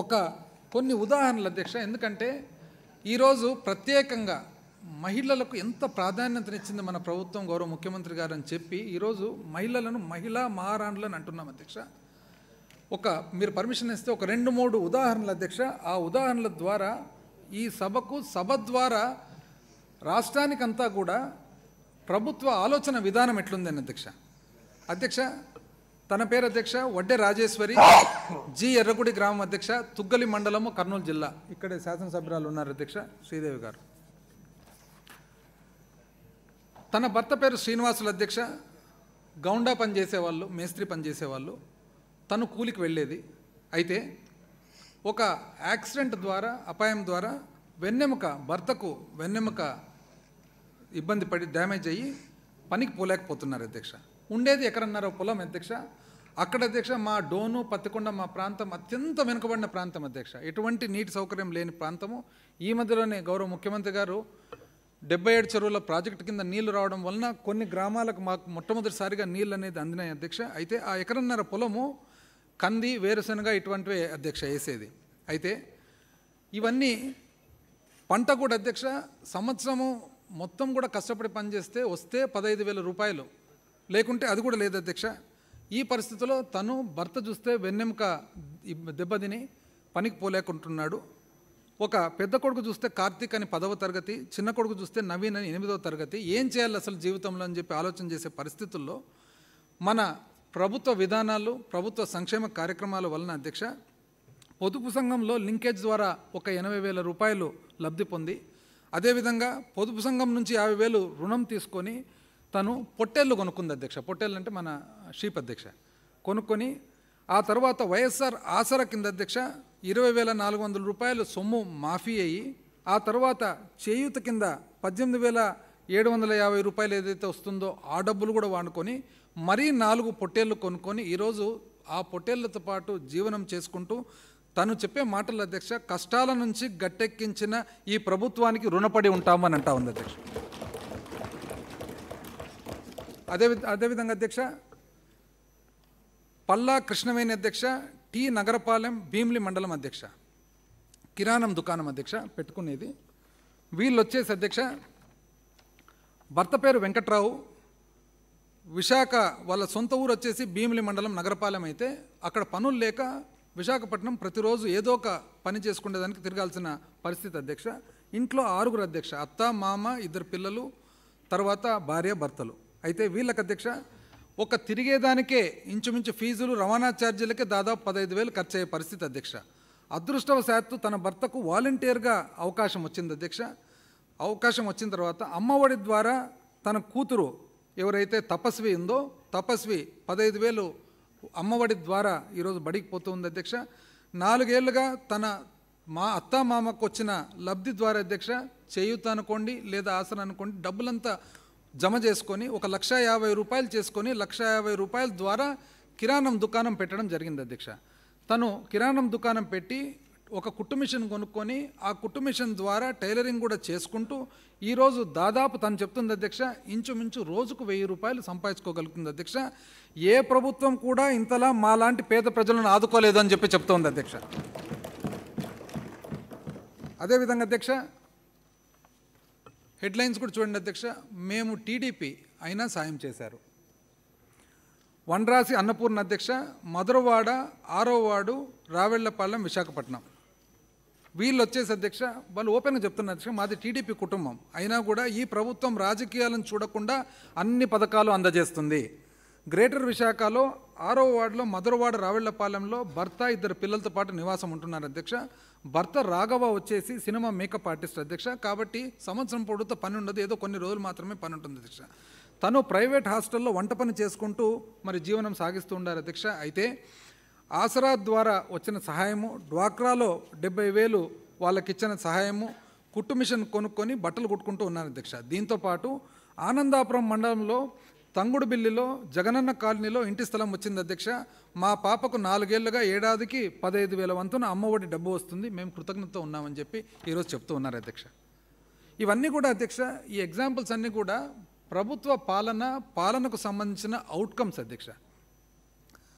ఒక కొన్ని ఉదాహరణలు అధ్యక్ష ఎందుకంటే ఈరోజు ప్రత్యేకంగా మహిళలకు ఎంత ప్రాధాన్యతనిచ్చింది మన ప్రభుత్వం గౌరవ ముఖ్యమంత్రి గారు అని చెప్పి ఈరోజు మహిళలను మహిళా మహారాణులు అని అంటున్నాం అధ్యక్ష ఒక మీరు పర్మిషన్ ఇస్తే ఒక రెండు మూడు ఉదాహరణలు అధ్యక్ష ఆ ఉదాహరణల ద్వారా ఈ సభకు సభ ద్వారా రాష్ట్రానికంతా కూడా ప్రభుత్వ ఆలోచన విధానం ఎట్లుందని అధ్యక్ష అధ్యక్ష తన పేరు అధ్యక్ష వడ్డే రాజేశ్వరి జి ఎర్రగుడి గ్రామం అధ్యక్ష తుగ్గలి మండలము కర్నూలు జిల్లా ఇక్కడ శాసనసభ్యురాలు ఉన్నారు అధ్యక్ష శ్రీదేవి గారు తన భర్త పేరు శ్రీనివాసులు అధ్యక్ష గౌండా పనిచేసేవాళ్ళు మేస్త్రి పనిచేసేవాళ్ళు తను కూలికి వెళ్ళేది అయితే ఒక యాక్సిడెంట్ ద్వారా అపాయం ద్వారా వెన్నెముక భర్తకు వెన్నెముక ఇబ్బంది పడి డ్యామేజ్ అయ్యి పనికి పోలేకపోతున్నారు అధ్యక్ష ఉండేది ఎక్కడన్నారో పొలం అధ్యక్ష అక్కడ అధ్యక్ష మా డోను పత్తికొండ మా ప్రాంతం అత్యంత వెనుకబడిన ప్రాంతం అధ్యక్ష ఎటువంటి నీటి సౌకర్యం లేని ప్రాంతము ఈ మధ్యలోనే గౌరవ ముఖ్యమంత్రి గారు డెబ్బై ఏడు చెరువుల ప్రాజెక్టు కింద నీళ్లు రావడం వలన కొన్ని గ్రామాలకు మాకు మొట్టమొదటిసారిగా నీళ్ళు అనేది అందినాయి అధ్యక్ష అయితే ఆ ఎకరన్నర పొలము కంది వేరుశనగ ఇటువంటివి అధ్యక్ష వేసేది అయితే ఇవన్నీ పంట కూడా అధ్యక్ష సంవత్సరము మొత్తం కూడా కష్టపడి పనిచేస్తే వస్తే పదహైదు వేల రూపాయలు లేకుంటే అది కూడా లేదు అధ్యక్ష ఈ పరిస్థితిలో తను భర్త చూస్తే వెన్నెముక దెబ్బతిని పనికి పోలేకుంటున్నాడు ఒక పెద్ద కొడుకు చూస్తే కార్తీక్ అని పదవ తరగతి చిన్న కొడుకు చూస్తే నవీన్ అని ఎనిమిదవ తరగతి ఏం చేయాలి అసలు జీవితంలో అని చెప్పి ఆలోచన చేసే పరిస్థితుల్లో మన ప్రభుత్వ విధానాలు ప్రభుత్వ సంక్షేమ కార్యక్రమాల వలన అధ్యక్ష పొదుపు సంఘంలో లింకేజ్ ద్వారా ఒక ఎనభై వేల రూపాయలు లబ్ధి పొంది అదేవిధంగా పొదుపు సంఘం నుంచి యాభై వేలు రుణం తీసుకొని తను పొట్టేళ్ళు కొనుక్కుంది అధ్యక్ష పొట్టేళ్ళు అంటే మన షీప్ అధ్యక్ష కొనుక్కొని ఆ తర్వాత వైఎస్ఆర్ ఆసరా కింద అధ్యక్ష ఇరవై వేల నాలుగు వందల రూపాయలు సొమ్ము మాఫీ అయ్యి ఆ తర్వాత చేయూత కింద పద్దెనిమిది వేల ఏడు వందల యాభై రూపాయలు ఏదైతే వస్తుందో ఆ డబ్బులు కూడా వాడుకొని మరీ నాలుగు పొట్టేళ్ళు కొనుక్కొని ఈరోజు ఆ పొట్టేళ్లతో పాటు జీవనం చేసుకుంటూ తను చెప్పే మాటల అధ్యక్ష కష్టాల నుంచి గట్టెక్కించిన ఈ ప్రభుత్వానికి రుణపడి ఉంటామని అంటా ఉంది అధ్యక్ష అదే అదేవిధంగా అధ్యక్ష పల్లా కృష్ణవేణి అధ్యక్ష టి నగరపాలెం భీమిలి మండలం అధ్యక్ష కిరాణం దుకాణం అధ్యక్ష పెట్టుకునేది వీళ్ళు వచ్చేసి అధ్యక్ష భర్త పేరు వెంకట్రావు విశాఖ వాళ్ళ సొంత ఊరు వచ్చేసి భీమిలి మండలం నగరపాలెం అయితే అక్కడ పనులు లేక విశాఖపట్నం ప్రతిరోజు ఏదో ఒక పని చేసుకునేదానికి తిరగాల్సిన పరిస్థితి అధ్యక్ష ఇంట్లో ఆరుగురు అధ్యక్ష అత్త మామ ఇద్దరు పిల్లలు తర్వాత భార్య భర్తలు అయితే వీళ్ళకి అధ్యక్ష ఒక తిరిగేదానికే ఇంచుమించు ఫీజులు రవాణా ఛార్జీలకే దాదాపు పదహైదు వేలు ఖర్చు అయ్యే పరిస్థితి అధ్యక్ష అదృష్టవశాత్తు తన భర్తకు వాలంటీర్గా అవకాశం వచ్చింది అధ్యక్ష అవకాశం వచ్చిన తర్వాత అమ్మఒడి ద్వారా తన కూతురు ఎవరైతే తపస్వి ఉందో తపస్వి పదహైదు వేలు అమ్మఒడి ద్వారా ఈరోజు బడికి పోతుంది అధ్యక్ష నాలుగేళ్లుగా తన మా అత్త మామకు వచ్చిన లబ్ధి ద్వారా అధ్యక్ష చేయూత అనుకోండి లేదా ఆసన అనుకోండి డబ్బులంతా జమ చేసుకొని ఒక లక్ష యాభై రూపాయలు చేసుకొని లక్ష యాభై రూపాయల ద్వారా కిరాణం దుకాణం పెట్టడం జరిగింది అధ్యక్ష తను కిరాణం దుకాణం పెట్టి ఒక కుట్టు మిషన్ కొనుక్కొని ఆ కుట్టు మిషన్ ద్వారా టైలరింగ్ కూడా చేసుకుంటూ ఈరోజు దాదాపు తను చెప్తుంది అధ్యక్ష ఇంచుమించు రోజుకు వెయ్యి రూపాయలు సంపాదించుకోగలుగుతుంది అధ్యక్ష ఏ ప్రభుత్వం కూడా ఇంతలా మా లాంటి పేద ప్రజలను ఆదుకోలేదని చెప్పి చెప్తోంది అధ్యక్ష అదేవిధంగా అధ్యక్ష హెడ్లైన్స్ కూడా చూడండి అధ్యక్ష మేము టీడీపీ అయినా సాయం చేశారు వనరాసి అన్నపూర్ణ అధ్యక్ష మధురవాడ ఆరో వార్డు రావెళ్లపాలెం విశాఖపట్నం వీళ్ళు వచ్చేసి అధ్యక్ష వాళ్ళు ఓపెన్గా చెప్తున్నారు అధ్యక్ష మాది టీడీపీ కుటుంబం అయినా కూడా ఈ ప్రభుత్వం రాజకీయాలను చూడకుండా అన్ని పథకాలు అందజేస్తుంది గ్రేటర్ విశాఖలో ఆరో వార్డులో మధుర వార్డు రావిళ్లపాలెంలో భర్త ఇద్దరు పిల్లలతో పాటు నివాసం ఉంటున్నారు అధ్యక్ష భర్త రాఘవ వచ్చేసి సినిమా మేకప్ ఆర్టిస్ట్ అధ్యక్ష కాబట్టి సంవత్సరం పొడుగుతో పని ఉండదు ఏదో కొన్ని రోజులు మాత్రమే పని ఉంటుంది అధ్యక్ష తను ప్రైవేట్ హాస్టల్లో వంట పని చేసుకుంటూ మరి జీవనం సాగిస్తూ ఉండారు అధ్యక్ష అయితే ఆసరా ద్వారా వచ్చిన సహాయము డ్వాక్రాలో డెబ్బై వేలు వాళ్ళకిచ్చిన సహాయము కుట్టు మిషన్ కొనుక్కొని బట్టలు కుట్టుకుంటూ ఉన్నారు అధ్యక్ష దీంతోపాటు ఆనందాపురం మండలంలో తంగుడు బిల్లిలో జగనన్న కాలనీలో ఇంటి స్థలం వచ్చింది అధ్యక్ష మా పాపకు నాలుగేళ్లుగా ఏడాదికి పదహైదు వేల వంతున అమ్మఒడి డబ్బు వస్తుంది మేము కృతజ్ఞత ఉన్నామని చెప్పి ఈరోజు చెప్తూ ఉన్నారు అధ్యక్ష ఇవన్నీ కూడా అధ్యక్ష ఈ ఎగ్జాంపుల్స్ అన్నీ కూడా ప్రభుత్వ పాలన పాలనకు సంబంధించిన అవుట్కమ్స్ అధ్యక్ష